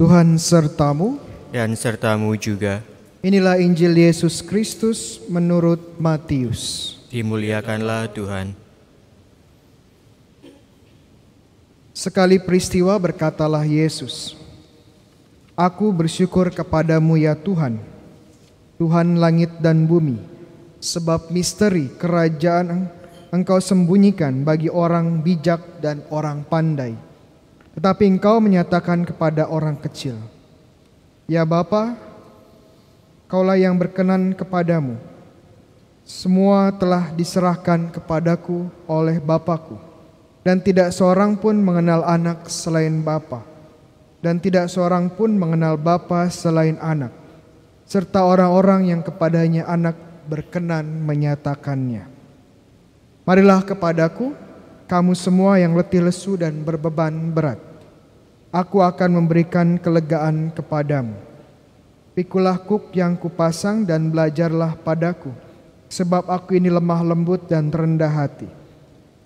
Tuhan sertamu dan sertamu juga. Inilah Injil Yesus Kristus menurut Matius. Dimuliakanlah Tuhan. Sekali peristiwa berkatalah Yesus, Aku bersyukur kepadamu ya Tuhan, Tuhan langit dan bumi, sebab misteri kerajaan engkau sembunyikan bagi orang bijak dan orang pandai, tetapi engkau menyatakan kepada orang kecil. Ya Bapa, kaulah yang berkenan kepadamu. Semua telah diserahkan kepadaku oleh Bapakku, dan tidak seorang pun mengenal anak selain Bapa, dan tidak seorang pun mengenal Bapa selain anak serta orang-orang yang kepadanya anak berkenan menyatakannya. Marilah kepadaku, kamu semua yang letih lesu dan berbeban berat. Aku akan memberikan kelegaan kepadamu. Pikulah kuk yang kupasang dan belajarlah padaku, sebab aku ini lemah lembut dan rendah hati.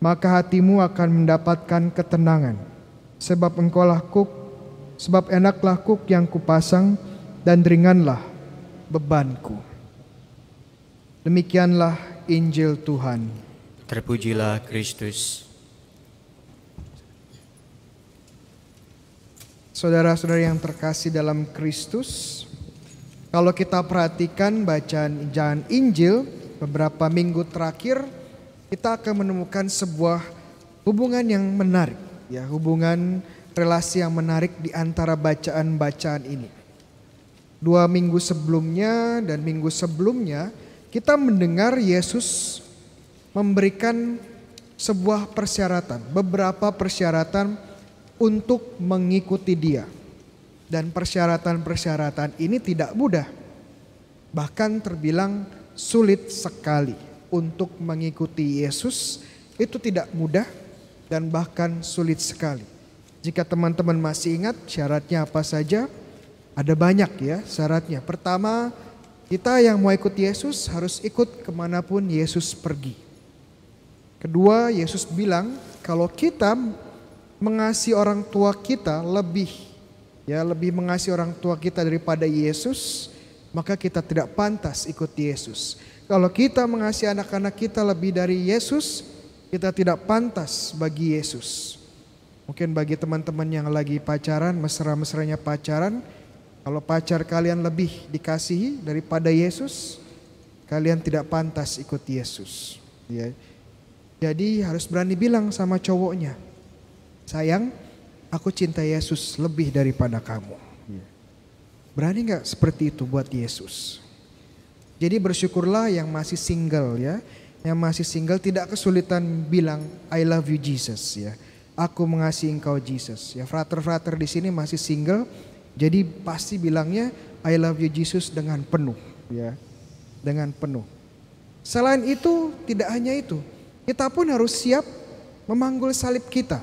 Maka hatimu akan mendapatkan ketenangan, sebab engkaulah kuk, sebab enaklah kuk yang kupasang dan ringanlah bebanku. Demikianlah Injil Tuhan. Terpujilah Kristus. Saudara-saudara yang terkasih dalam Kristus, kalau kita perhatikan bacaan jalan Injil beberapa minggu terakhir, kita akan menemukan sebuah hubungan yang menarik, ya hubungan relasi yang menarik di antara bacaan-bacaan ini. Dua minggu sebelumnya dan minggu sebelumnya kita mendengar Yesus memberikan sebuah persyaratan, beberapa persyaratan untuk mengikuti Dia, dan persyaratan-persyaratan ini tidak mudah, bahkan terbilang sulit sekali untuk mengikuti Yesus. Itu tidak mudah dan bahkan sulit sekali. Jika teman-teman masih ingat syaratnya apa saja, ada banyak ya syaratnya. Pertama, kita yang mau ikut Yesus harus ikut kemanapun Yesus pergi. Kedua, Yesus bilang kalau kita mengasihi orang tua kita lebih ya lebih mengasihi orang tua kita daripada Yesus, maka kita tidak pantas ikut Yesus. Kalau kita mengasihi anak-anak kita lebih dari Yesus, kita tidak pantas bagi Yesus. Mungkin bagi teman-teman yang lagi pacaran, mesra-mesranya pacaran, kalau pacar kalian lebih dikasihi daripada Yesus, kalian tidak pantas ikut Yesus. Ya. Jadi harus berani bilang sama cowoknya, sayang, aku cinta Yesus lebih daripada kamu. Ya. Berani nggak seperti itu buat Yesus? Jadi bersyukurlah yang masih single ya, yang masih single tidak kesulitan bilang I love you Jesus ya. Aku mengasihi engkau Jesus ya. Frater-frater di sini masih single, jadi pasti bilangnya I love you Jesus dengan penuh ya. Dengan penuh. Selain itu tidak hanya itu, kita pun harus siap memanggul salib kita.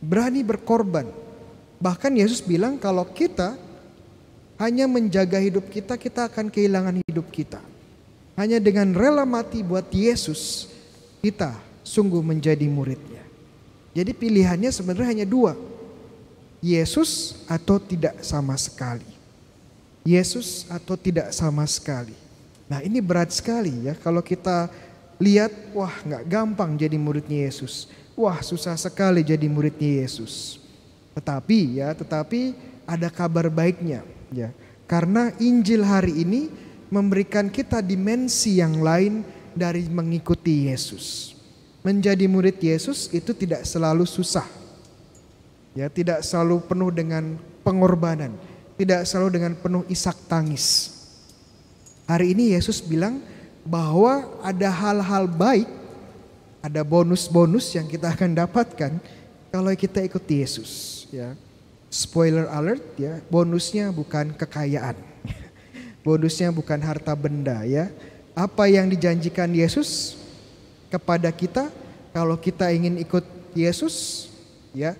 Berani berkorban. Bahkan Yesus bilang kalau kita hanya menjaga hidup kita, kita akan kehilangan hidup kita. Hanya dengan rela mati buat Yesus, kita sungguh menjadi muridnya. Jadi pilihannya sebenarnya hanya dua. Yesus atau tidak sama sekali. Yesus atau tidak sama sekali. Nah ini berat sekali ya kalau kita lihat wah nggak gampang jadi muridnya Yesus. Wah susah sekali jadi muridnya Yesus. Tetapi ya tetapi ada kabar baiknya ya. Karena Injil hari ini memberikan kita dimensi yang lain dari mengikuti Yesus. Menjadi murid Yesus itu tidak selalu susah Ya, tidak selalu penuh dengan pengorbanan, tidak selalu dengan penuh isak tangis. Hari ini Yesus bilang bahwa ada hal-hal baik, ada bonus-bonus yang kita akan dapatkan kalau kita ikut Yesus, ya. Spoiler alert ya, bonusnya bukan kekayaan. bonusnya bukan harta benda ya. Apa yang dijanjikan Yesus kepada kita kalau kita ingin ikut Yesus ya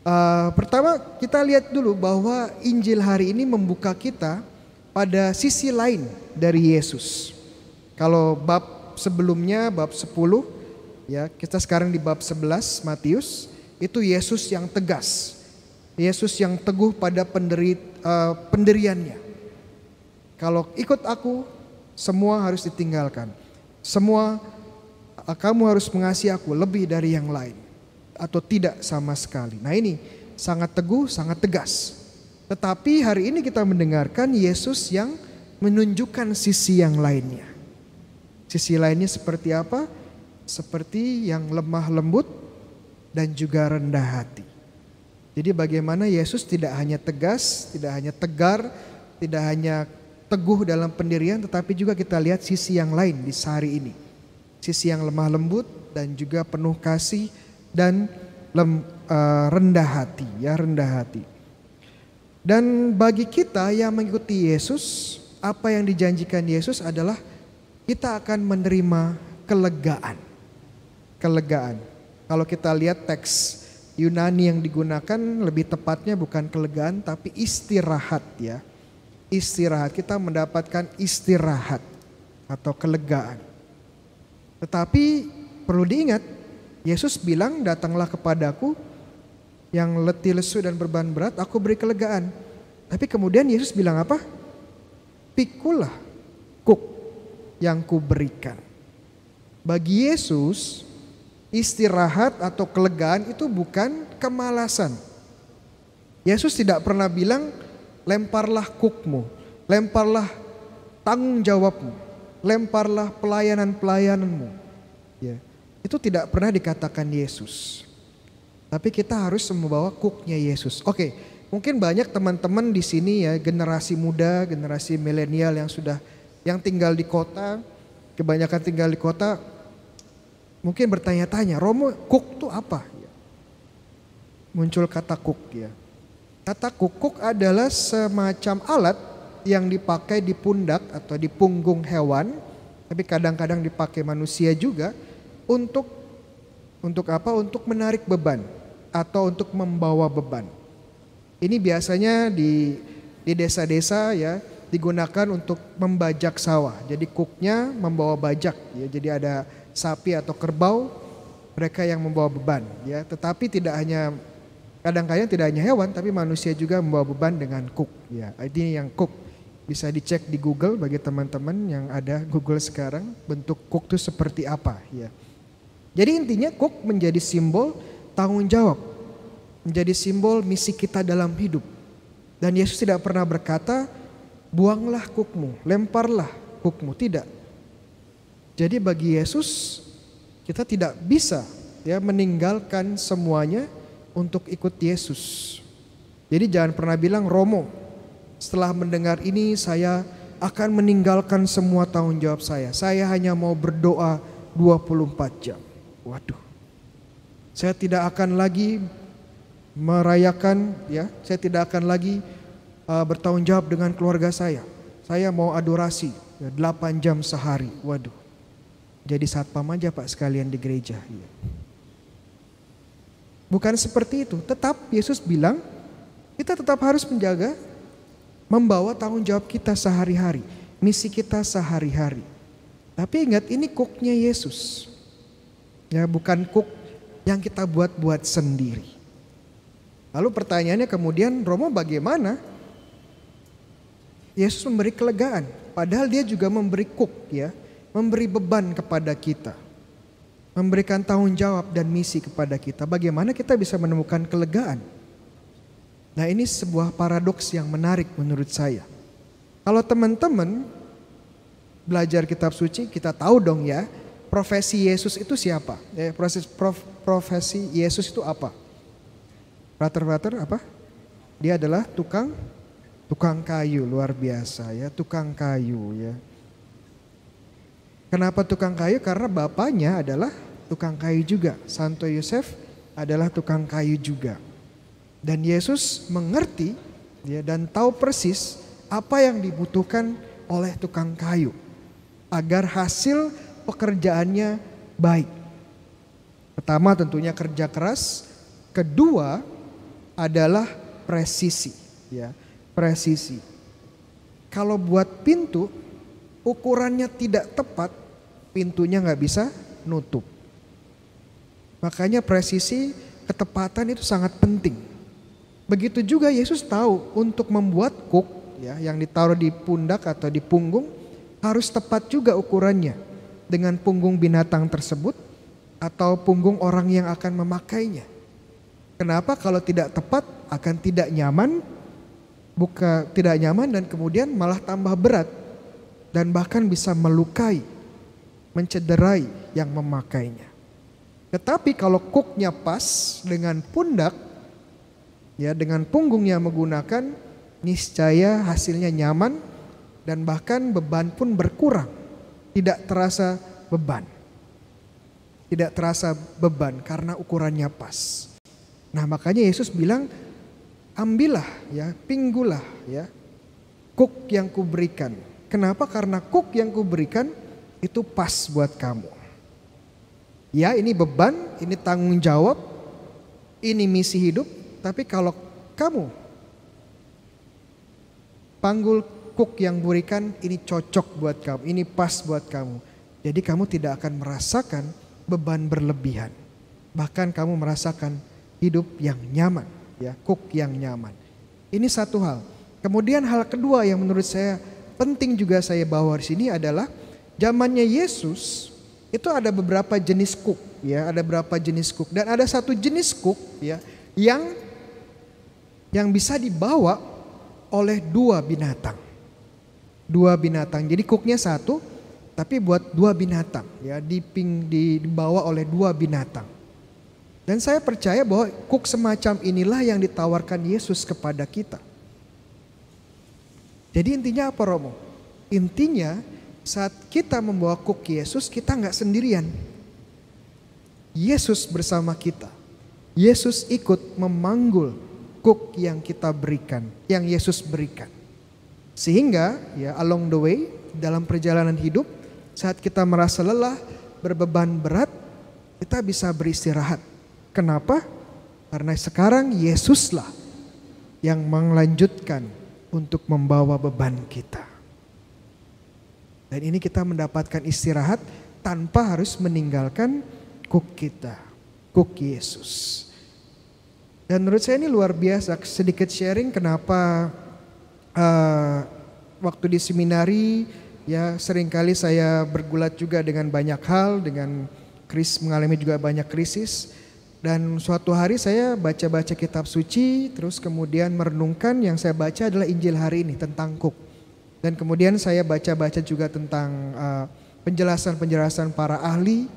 Uh, pertama kita lihat dulu bahwa Injil hari ini membuka kita pada sisi lain dari Yesus. Kalau bab sebelumnya bab 10 ya, kita sekarang di bab 11 Matius, itu Yesus yang tegas. Yesus yang teguh pada penderi, uh, eh, pendiriannya. Kalau ikut aku, semua harus ditinggalkan. Semua uh, kamu harus mengasihi aku lebih dari yang lain atau tidak sama sekali. Nah ini sangat teguh, sangat tegas. Tetapi hari ini kita mendengarkan Yesus yang menunjukkan sisi yang lainnya. Sisi lainnya seperti apa? Seperti yang lemah lembut dan juga rendah hati. Jadi bagaimana Yesus tidak hanya tegas, tidak hanya tegar, tidak hanya teguh dalam pendirian tetapi juga kita lihat sisi yang lain di sehari ini. Sisi yang lemah lembut dan juga penuh kasih dan lem, uh, rendah hati ya rendah hati. Dan bagi kita yang mengikuti Yesus, apa yang dijanjikan Yesus adalah kita akan menerima kelegaan. Kelegaan. Kalau kita lihat teks Yunani yang digunakan lebih tepatnya bukan kelegaan tapi istirahat ya. Istirahat kita mendapatkan istirahat atau kelegaan. Tetapi perlu diingat Yesus bilang, "Datanglah kepadaku yang letih lesu dan berbahan berat, aku beri kelegaan." Tapi kemudian Yesus bilang apa? Pikulah kuk yang kuberikan. Bagi Yesus, istirahat atau kelegaan itu bukan kemalasan. Yesus tidak pernah bilang, lemparlah kukmu, lemparlah tanggung jawabmu, lemparlah pelayanan-pelayananmu. Yeah itu tidak pernah dikatakan Yesus. Tapi kita harus membawa kuknya Yesus. Oke, mungkin banyak teman-teman di sini ya, generasi muda, generasi milenial yang sudah yang tinggal di kota, kebanyakan tinggal di kota, mungkin bertanya-tanya, Romo, kuk itu apa? Muncul kata kuk ya. Kata kuk kuk adalah semacam alat yang dipakai di pundak atau di punggung hewan, tapi kadang-kadang dipakai manusia juga untuk untuk apa? Untuk menarik beban atau untuk membawa beban. Ini biasanya di di desa-desa ya digunakan untuk membajak sawah. Jadi kuknya membawa bajak ya. Jadi ada sapi atau kerbau mereka yang membawa beban ya. Tetapi tidak hanya kadang-kadang tidak hanya hewan tapi manusia juga membawa beban dengan kuk ya. Ini yang kuk bisa dicek di Google bagi teman-teman yang ada Google sekarang bentuk kuk itu seperti apa ya. Jadi intinya kok menjadi simbol tanggung jawab. Menjadi simbol misi kita dalam hidup. Dan Yesus tidak pernah berkata, buanglah kukmu, lemparlah kukmu. Tidak. Jadi bagi Yesus kita tidak bisa ya meninggalkan semuanya untuk ikut Yesus. Jadi jangan pernah bilang Romo, setelah mendengar ini saya akan meninggalkan semua tanggung jawab saya. Saya hanya mau berdoa 24 jam waduh saya tidak akan lagi merayakan ya saya tidak akan lagi uh, bertanggung jawab dengan keluarga saya saya mau adorasi ya, 8 jam sehari waduh jadi saat aja pak sekalian di gereja ya. bukan seperti itu tetap Yesus bilang kita tetap harus menjaga membawa tanggung jawab kita sehari-hari misi kita sehari-hari tapi ingat ini koknya Yesus ya bukan kuk yang kita buat-buat sendiri. Lalu pertanyaannya kemudian Romo bagaimana? Yesus memberi kelegaan, padahal dia juga memberi kuk ya, memberi beban kepada kita. Memberikan tanggung jawab dan misi kepada kita. Bagaimana kita bisa menemukan kelegaan? Nah, ini sebuah paradoks yang menarik menurut saya. Kalau teman-teman belajar kitab suci, kita tahu dong ya, profesi Yesus itu siapa? Eh, proses prof, profesi Yesus itu apa? Rater-rater apa? Dia adalah tukang tukang kayu luar biasa ya, tukang kayu ya. Kenapa tukang kayu? Karena bapaknya adalah tukang kayu juga. Santo Yosef adalah tukang kayu juga. Dan Yesus mengerti ya, dan tahu persis apa yang dibutuhkan oleh tukang kayu agar hasil pekerjaannya baik. Pertama tentunya kerja keras, kedua adalah presisi, ya. Presisi. Kalau buat pintu ukurannya tidak tepat, pintunya nggak bisa nutup. Makanya presisi, ketepatan itu sangat penting. Begitu juga Yesus tahu untuk membuat kuk ya yang ditaruh di pundak atau di punggung harus tepat juga ukurannya dengan punggung binatang tersebut atau punggung orang yang akan memakainya. Kenapa kalau tidak tepat akan tidak nyaman, buka tidak nyaman dan kemudian malah tambah berat dan bahkan bisa melukai, mencederai yang memakainya. Tetapi kalau kuknya pas dengan pundak, ya dengan punggungnya menggunakan, niscaya hasilnya nyaman dan bahkan beban pun berkurang tidak terasa beban. Tidak terasa beban karena ukurannya pas. Nah, makanya Yesus bilang, "Ambillah ya, pinggulah ya kuk yang kuberikan." Kenapa? Karena kuk yang kuberikan itu pas buat kamu. Ya, ini beban, ini tanggung jawab, ini misi hidup, tapi kalau kamu panggul cook yang burikan ini cocok buat kamu, ini pas buat kamu. Jadi kamu tidak akan merasakan beban berlebihan. Bahkan kamu merasakan hidup yang nyaman, ya, cook yang nyaman. Ini satu hal. Kemudian hal kedua yang menurut saya penting juga saya bawa di sini adalah zamannya Yesus itu ada beberapa jenis cook, ya, ada beberapa jenis cook dan ada satu jenis cook, ya, yang yang bisa dibawa oleh dua binatang dua binatang. Jadi kuknya satu, tapi buat dua binatang. Ya, diping, dibawa oleh dua binatang. Dan saya percaya bahwa kuk semacam inilah yang ditawarkan Yesus kepada kita. Jadi intinya apa Romo? Intinya saat kita membawa kuk Yesus kita nggak sendirian. Yesus bersama kita. Yesus ikut memanggul kuk yang kita berikan, yang Yesus berikan. Sehingga ya along the way dalam perjalanan hidup saat kita merasa lelah, berbeban berat, kita bisa beristirahat. Kenapa? Karena sekarang Yesuslah yang melanjutkan untuk membawa beban kita. Dan ini kita mendapatkan istirahat tanpa harus meninggalkan kuk kita, kuk Yesus. Dan menurut saya ini luar biasa, sedikit sharing kenapa uh, waktu di seminari ya seringkali saya bergulat juga dengan banyak hal dengan kris mengalami juga banyak krisis dan suatu hari saya baca-baca kitab suci terus kemudian merenungkan yang saya baca adalah Injil hari ini tentang kuk. dan kemudian saya baca-baca juga tentang eh, penjelasan-penjelasan uh, para ahli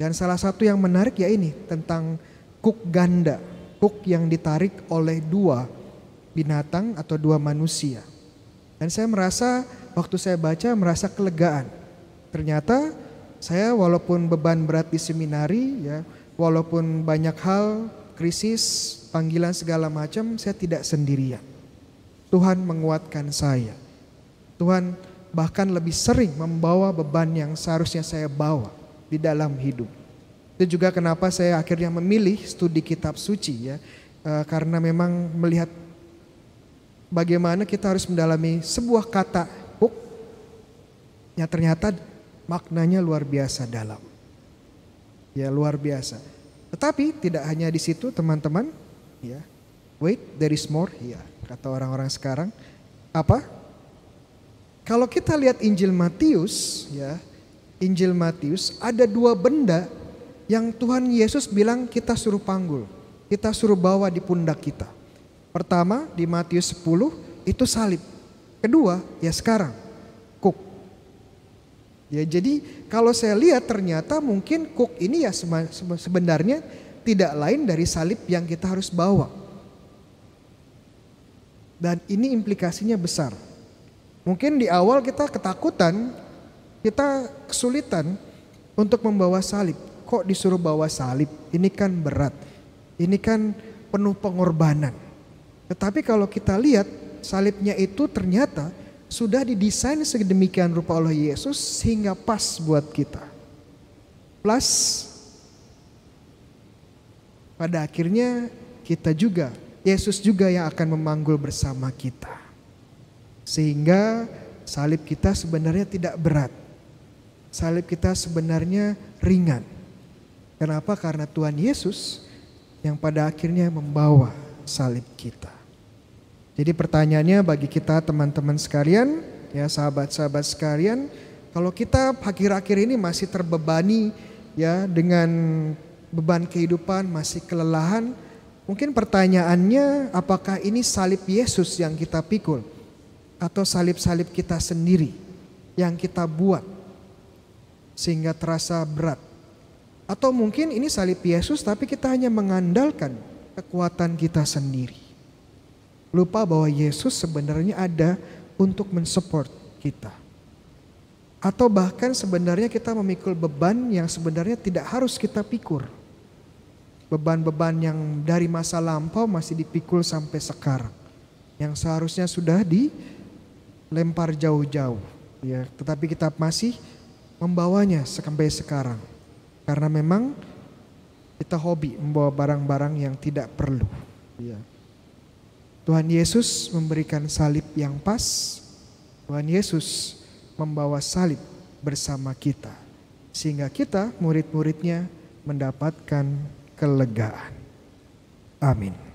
dan salah satu yang menarik ya ini tentang kuk ganda kuk yang ditarik oleh dua binatang atau dua manusia. Dan saya merasa waktu saya baca merasa kelegaan. Ternyata saya walaupun beban berat di seminari ya, walaupun banyak hal, krisis, panggilan segala macam, saya tidak sendirian. Tuhan menguatkan saya. Tuhan bahkan lebih sering membawa beban yang seharusnya saya bawa di dalam hidup. Itu juga kenapa saya akhirnya memilih studi kitab suci ya. Eh, karena memang melihat bagaimana kita harus mendalami sebuah kata buk yang ternyata maknanya luar biasa dalam. Ya luar biasa. Tetapi tidak hanya di situ teman-teman, ya. Wait, there is more, ya. Kata orang-orang sekarang. Apa? Kalau kita lihat Injil Matius, ya. Injil Matius ada dua benda yang Tuhan Yesus bilang kita suruh panggul, kita suruh bawa di pundak kita. Pertama di Matius 10 itu salib. Kedua ya sekarang kuk Ya jadi kalau saya lihat ternyata mungkin kuk ini ya sebenarnya tidak lain dari salib yang kita harus bawa. Dan ini implikasinya besar. Mungkin di awal kita ketakutan, kita kesulitan untuk membawa salib. Kok disuruh bawa salib? Ini kan berat. Ini kan penuh pengorbanan. Tetapi kalau kita lihat salibnya itu ternyata sudah didesain sedemikian rupa oleh Yesus sehingga pas buat kita. Plus pada akhirnya kita juga, Yesus juga yang akan memanggul bersama kita. Sehingga salib kita sebenarnya tidak berat. Salib kita sebenarnya ringan. Kenapa? Karena Tuhan Yesus yang pada akhirnya membawa salib kita. Jadi pertanyaannya bagi kita teman-teman sekalian, ya sahabat-sahabat sekalian, kalau kita akhir-akhir ini masih terbebani ya dengan beban kehidupan, masih kelelahan, mungkin pertanyaannya apakah ini salib Yesus yang kita pikul atau salib-salib kita sendiri yang kita buat sehingga terasa berat. Atau mungkin ini salib Yesus tapi kita hanya mengandalkan kekuatan kita sendiri lupa bahwa Yesus sebenarnya ada untuk mensupport kita. Atau bahkan sebenarnya kita memikul beban yang sebenarnya tidak harus kita pikul. Beban-beban yang dari masa lampau masih dipikul sampai sekarang. Yang seharusnya sudah dilempar jauh-jauh. Ya, tetapi kita masih membawanya sampai sekarang. Karena memang kita hobi membawa barang-barang yang tidak perlu. Ya. Tuhan Yesus memberikan salib yang pas. Tuhan Yesus membawa salib bersama kita. Sehingga kita murid-muridnya mendapatkan kelegaan. Amin.